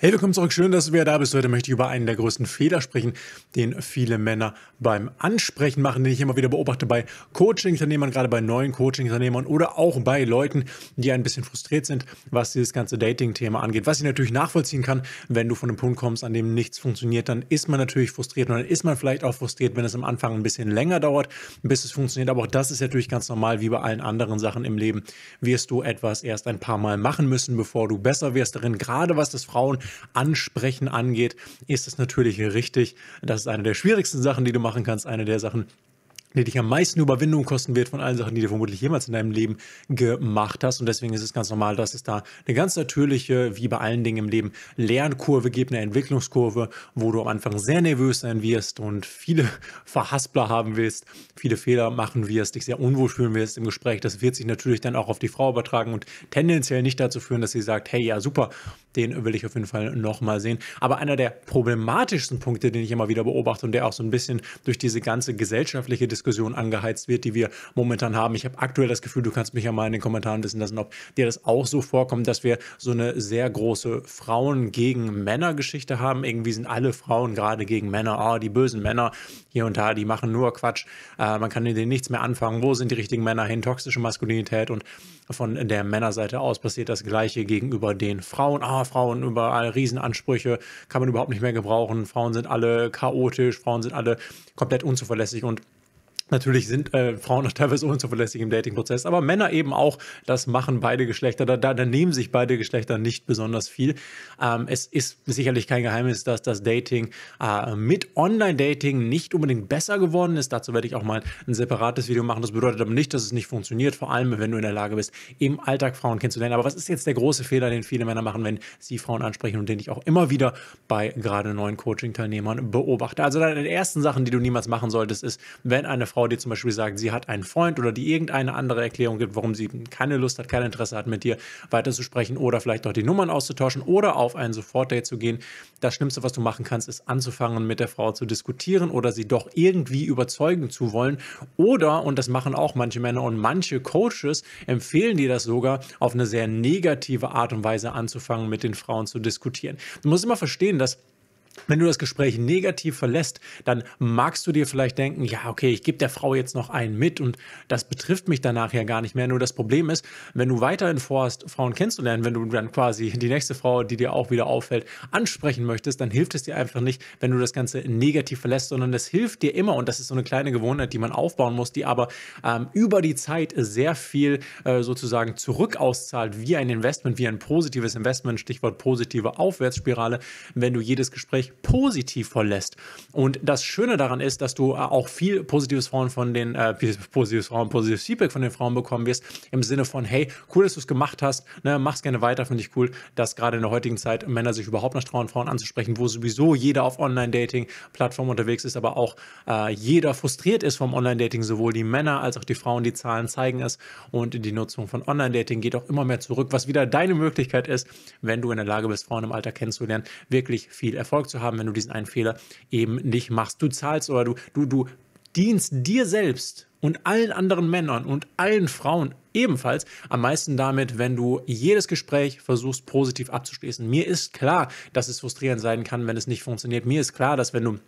Hey, willkommen zurück. Schön, dass du wieder da bist. Heute möchte ich über einen der größten Fehler sprechen, den viele Männer beim Ansprechen machen, den ich immer wieder beobachte bei Coaching-Unternehmern, gerade bei neuen Coaching-Unternehmern oder auch bei Leuten, die ein bisschen frustriert sind, was dieses ganze Dating-Thema angeht. Was ich natürlich nachvollziehen kann, wenn du von einem Punkt kommst, an dem nichts funktioniert, dann ist man natürlich frustriert und dann ist man vielleicht auch frustriert, wenn es am Anfang ein bisschen länger dauert, bis es funktioniert. Aber auch das ist natürlich ganz normal, wie bei allen anderen Sachen im Leben. Wirst du etwas erst ein paar Mal machen müssen, bevor du besser wirst darin, gerade was das Frauen Ansprechen angeht, ist es natürlich richtig. Das ist eine der schwierigsten Sachen, die du machen kannst, eine der Sachen, die dich am meisten Überwindung kosten wird von allen Sachen, die du vermutlich jemals in deinem Leben gemacht hast. Und deswegen ist es ganz normal, dass es da eine ganz natürliche, wie bei allen Dingen im Leben, Lernkurve gibt, eine Entwicklungskurve, wo du am Anfang sehr nervös sein wirst und viele Verhaspler haben wirst, viele Fehler machen wirst, dich sehr unwohl fühlen wirst im Gespräch. Das wird sich natürlich dann auch auf die Frau übertragen und tendenziell nicht dazu führen, dass sie sagt, hey, ja, super, den will ich auf jeden Fall nochmal sehen. Aber einer der problematischsten Punkte, den ich immer wieder beobachte und der auch so ein bisschen durch diese ganze gesellschaftliche Diskussion Diskussion angeheizt wird, die wir momentan haben. Ich habe aktuell das Gefühl, du kannst mich ja mal in den Kommentaren wissen lassen, ob dir das auch so vorkommt, dass wir so eine sehr große Frauen gegen Männer Geschichte haben. Irgendwie sind alle Frauen gerade gegen Männer. Oh, die bösen Männer hier und da, die machen nur Quatsch. Äh, man kann mit denen nichts mehr anfangen. Wo sind die richtigen Männer hin? Toxische Maskulinität und von der Männerseite aus passiert das Gleiche gegenüber den Frauen. Ah, Frauen überall Riesenansprüche, kann man überhaupt nicht mehr gebrauchen. Frauen sind alle chaotisch, Frauen sind alle komplett unzuverlässig und Natürlich sind äh, Frauen auch teilweise unzuverlässig im Datingprozess, aber Männer eben auch. Das machen beide Geschlechter. Da, da, da nehmen sich beide Geschlechter nicht besonders viel. Ähm, es ist sicherlich kein Geheimnis, dass das Dating äh, mit Online-Dating nicht unbedingt besser geworden ist. Dazu werde ich auch mal ein separates Video machen. Das bedeutet aber nicht, dass es nicht funktioniert, vor allem wenn du in der Lage bist, im Alltag Frauen kennenzulernen. Aber was ist jetzt der große Fehler, den viele Männer machen, wenn sie Frauen ansprechen und den ich auch immer wieder bei gerade neuen Coaching-Teilnehmern beobachte? Also eine der ersten Sachen, die du niemals machen solltest, ist, wenn eine Frau Frau dir zum Beispiel sagt, sie hat einen Freund oder die irgendeine andere Erklärung gibt, warum sie keine Lust hat, kein Interesse hat, mit dir weiterzusprechen oder vielleicht auch die Nummern auszutauschen oder auf ein Sofortdate zu gehen, das Schlimmste, was du machen kannst, ist anzufangen, mit der Frau zu diskutieren oder sie doch irgendwie überzeugen zu wollen. Oder, und das machen auch manche Männer und manche Coaches, empfehlen dir das sogar, auf eine sehr negative Art und Weise anzufangen, mit den Frauen zu diskutieren. Du musst immer verstehen, dass wenn du das Gespräch negativ verlässt, dann magst du dir vielleicht denken, ja, okay, ich gebe der Frau jetzt noch einen mit und das betrifft mich danach ja gar nicht mehr. Nur das Problem ist, wenn du weiterhin vorhast, Frauen kennenzulernen, wenn du dann quasi die nächste Frau, die dir auch wieder auffällt, ansprechen möchtest, dann hilft es dir einfach nicht, wenn du das Ganze negativ verlässt, sondern es hilft dir immer und das ist so eine kleine Gewohnheit, die man aufbauen muss, die aber ähm, über die Zeit sehr viel äh, sozusagen zurück auszahlt, wie ein Investment, wie ein positives Investment, Stichwort positive Aufwärtsspirale, wenn du jedes Gespräch recht positiv verlässt. Und das Schöne daran ist, dass du äh, auch viel positives Frauen von den, äh, positives Frauen, positives Feedback von den Frauen bekommen wirst, im Sinne von, hey, cool, dass du es gemacht hast, ne, mach's gerne weiter, finde ich cool, dass gerade in der heutigen Zeit Männer sich überhaupt noch trauen, Frauen anzusprechen, wo sowieso jeder auf Online-Dating-Plattformen unterwegs ist, aber auch äh, jeder frustriert ist vom Online-Dating, sowohl die Männer als auch die Frauen, die Zahlen zeigen es und die Nutzung von Online-Dating geht auch immer mehr zurück, was wieder deine Möglichkeit ist, wenn du in der Lage bist, Frauen im Alter kennenzulernen, wirklich viel Erfolg zu haben, wenn du diesen einen Fehler eben nicht machst. Du zahlst oder du, du, du dienst dir selbst und allen anderen Männern und allen Frauen ebenfalls am meisten damit, wenn du jedes Gespräch versuchst positiv abzuschließen. Mir ist klar, dass es frustrierend sein kann, wenn es nicht funktioniert. Mir ist klar, dass wenn du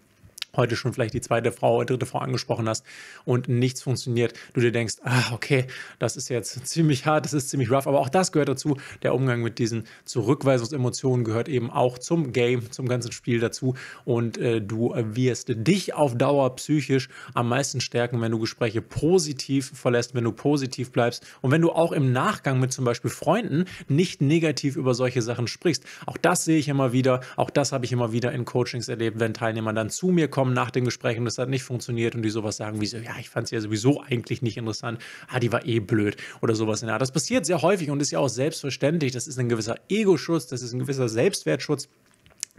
heute schon vielleicht die zweite Frau, oder dritte Frau angesprochen hast und nichts funktioniert, du dir denkst, ah, okay, das ist jetzt ziemlich hart, das ist ziemlich rough, aber auch das gehört dazu. Der Umgang mit diesen Zurückweisungsemotionen gehört eben auch zum Game, zum ganzen Spiel dazu und äh, du wirst dich auf Dauer psychisch am meisten stärken, wenn du Gespräche positiv verlässt, wenn du positiv bleibst und wenn du auch im Nachgang mit zum Beispiel Freunden nicht negativ über solche Sachen sprichst. Auch das sehe ich immer wieder, auch das habe ich immer wieder in Coachings erlebt, wenn Teilnehmer dann zu mir kommen bekommen nach den Gesprächen, das hat nicht funktioniert und die sowas sagen wie so, ja, ich fand sie ja sowieso eigentlich nicht interessant, ah, die war eh blöd oder sowas in Das passiert sehr häufig und ist ja auch selbstverständlich. Das ist ein gewisser Ego-Schutz, das ist ein gewisser Selbstwertschutz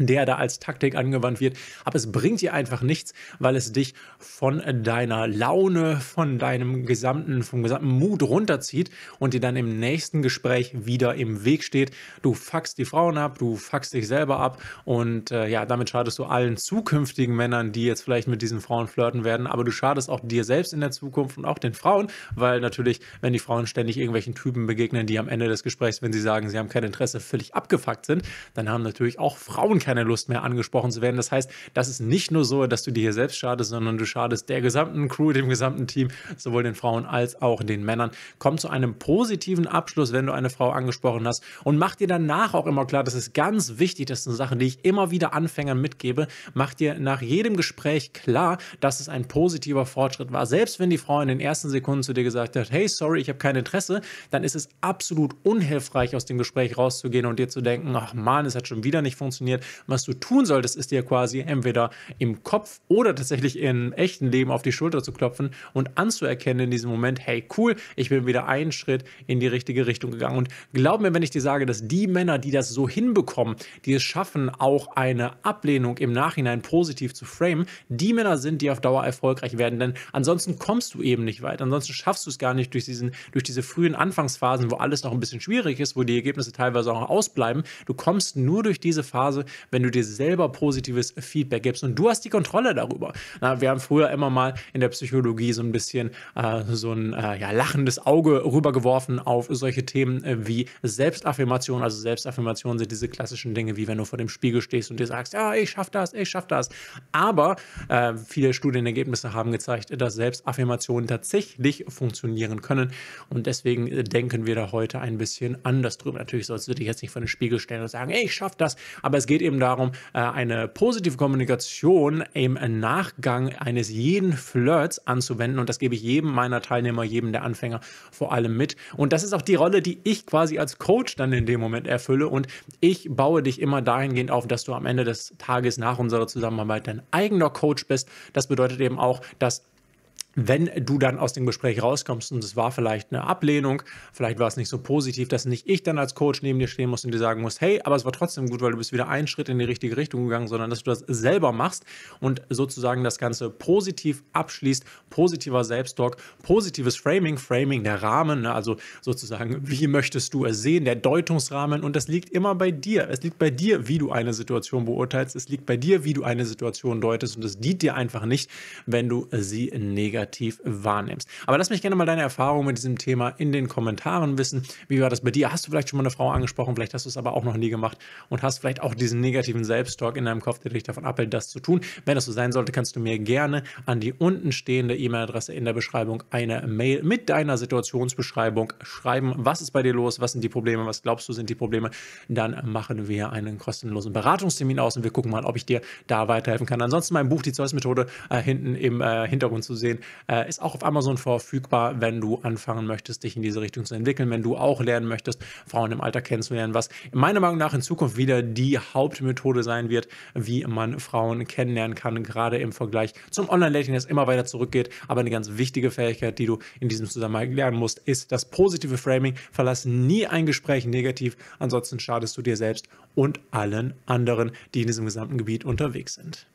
der da als Taktik angewandt wird. Aber es bringt dir einfach nichts, weil es dich von deiner Laune, von deinem gesamten, vom gesamten Mut runterzieht und dir dann im nächsten Gespräch wieder im Weg steht. Du fuckst die Frauen ab, du fuckst dich selber ab und äh, ja, damit schadest du allen zukünftigen Männern, die jetzt vielleicht mit diesen Frauen flirten werden, aber du schadest auch dir selbst in der Zukunft und auch den Frauen, weil natürlich, wenn die Frauen ständig irgendwelchen Typen begegnen, die am Ende des Gesprächs, wenn sie sagen, sie haben kein Interesse, völlig abgefuckt sind, dann haben natürlich auch Frauen kein keine Lust mehr angesprochen zu werden. Das heißt, das ist nicht nur so, dass du dir hier selbst schadest, sondern du schadest der gesamten Crew, dem gesamten Team, sowohl den Frauen als auch den Männern. Komm zu einem positiven Abschluss, wenn du eine Frau angesprochen hast und mach dir danach auch immer klar, das ist ganz wichtig, das ist eine Sache, die ich immer wieder Anfängern mitgebe, mach dir nach jedem Gespräch klar, dass es ein positiver Fortschritt war. Selbst wenn die Frau in den ersten Sekunden zu dir gesagt hat, hey, sorry, ich habe kein Interesse, dann ist es absolut unhilfreich, aus dem Gespräch rauszugehen und dir zu denken, ach man, es hat schon wieder nicht funktioniert was du tun solltest, ist dir quasi entweder im Kopf oder tatsächlich im echten Leben auf die Schulter zu klopfen und anzuerkennen in diesem Moment, hey cool, ich bin wieder einen Schritt in die richtige Richtung gegangen. Und glaub mir, wenn ich dir sage, dass die Männer, die das so hinbekommen, die es schaffen, auch eine Ablehnung im Nachhinein positiv zu framen, die Männer sind, die auf Dauer erfolgreich werden. Denn ansonsten kommst du eben nicht weit. Ansonsten schaffst du es gar nicht durch, diesen, durch diese frühen Anfangsphasen, wo alles noch ein bisschen schwierig ist, wo die Ergebnisse teilweise auch ausbleiben. Du kommst nur durch diese Phase, wenn du dir selber positives Feedback gibst und du hast die Kontrolle darüber. Na, wir haben früher immer mal in der Psychologie so ein bisschen äh, so ein äh, ja, lachendes Auge rübergeworfen auf solche Themen äh, wie Selbstaffirmation. Also Selbstaffirmation sind diese klassischen Dinge, wie wenn du vor dem Spiegel stehst und dir sagst, ja, ich schaff das, ich schaff das. Aber äh, viele Studienergebnisse haben gezeigt, dass Selbstaffirmationen tatsächlich funktionieren können und deswegen äh, denken wir da heute ein bisschen anders drüber. Natürlich sollst du dich jetzt nicht vor den Spiegel stellen und sagen, ey, ich schaff das, aber es geht eben eben darum, äh, eine positive Kommunikation im Nachgang eines jeden Flirts anzuwenden. Und das gebe ich jedem meiner Teilnehmer, jedem der Anfänger vor allem mit. Und das ist auch die Rolle, die ich quasi als Coach dann in dem Moment erfülle. Und ich baue dich immer dahingehend auf, dass du am Ende des Tages nach unserer Zusammenarbeit dein eigener Coach bist. Das bedeutet eben auch, dass wenn du dann aus dem Gespräch rauskommst und es war vielleicht eine Ablehnung, vielleicht war es nicht so positiv, dass nicht ich dann als Coach neben dir stehen muss und dir sagen muss, hey, aber es war trotzdem gut, weil du bist wieder einen Schritt in die richtige Richtung gegangen, sondern dass du das selber machst und sozusagen das Ganze positiv abschließt, positiver Selbstdoc, positives Framing, Framing der Rahmen, ne, also sozusagen, wie möchtest du es sehen, der Deutungsrahmen und das liegt immer bei dir. Es liegt bei dir, wie du eine Situation beurteilst, es liegt bei dir, wie du eine Situation deutest und es dient dir einfach nicht, wenn du sie negativ negativ wahrnimmst. Aber lass mich gerne mal deine Erfahrungen mit diesem Thema in den Kommentaren wissen. Wie war das bei dir? Hast du vielleicht schon mal eine Frau angesprochen? Vielleicht hast du es aber auch noch nie gemacht und hast vielleicht auch diesen negativen Selbsttalk in deinem Kopf, der dich davon abhält, das zu tun. Wenn das so sein sollte, kannst du mir gerne an die unten stehende E-Mail-Adresse in der Beschreibung eine Mail mit deiner Situationsbeschreibung schreiben. Was ist bei dir los? Was sind die Probleme? Was glaubst du sind die Probleme? Dann machen wir einen kostenlosen Beratungstermin aus und wir gucken mal, ob ich dir da weiterhelfen kann. Ansonsten mein Buch, die Zeus-Methode, äh, hinten im äh, Hintergrund zu sehen. Äh, ist auch auf Amazon verfügbar, wenn du anfangen möchtest, dich in diese Richtung zu entwickeln, wenn du auch lernen möchtest, Frauen im Alter kennenzulernen, was meiner Meinung nach in Zukunft wieder die Hauptmethode sein wird, wie man Frauen kennenlernen kann, gerade im Vergleich zum Online-Dating, das immer weiter zurückgeht. Aber eine ganz wichtige Fähigkeit, die du in diesem Zusammenhang lernen musst, ist das positive Framing. Verlass nie ein Gespräch negativ, ansonsten schadest du dir selbst und allen anderen, die in diesem gesamten Gebiet unterwegs sind.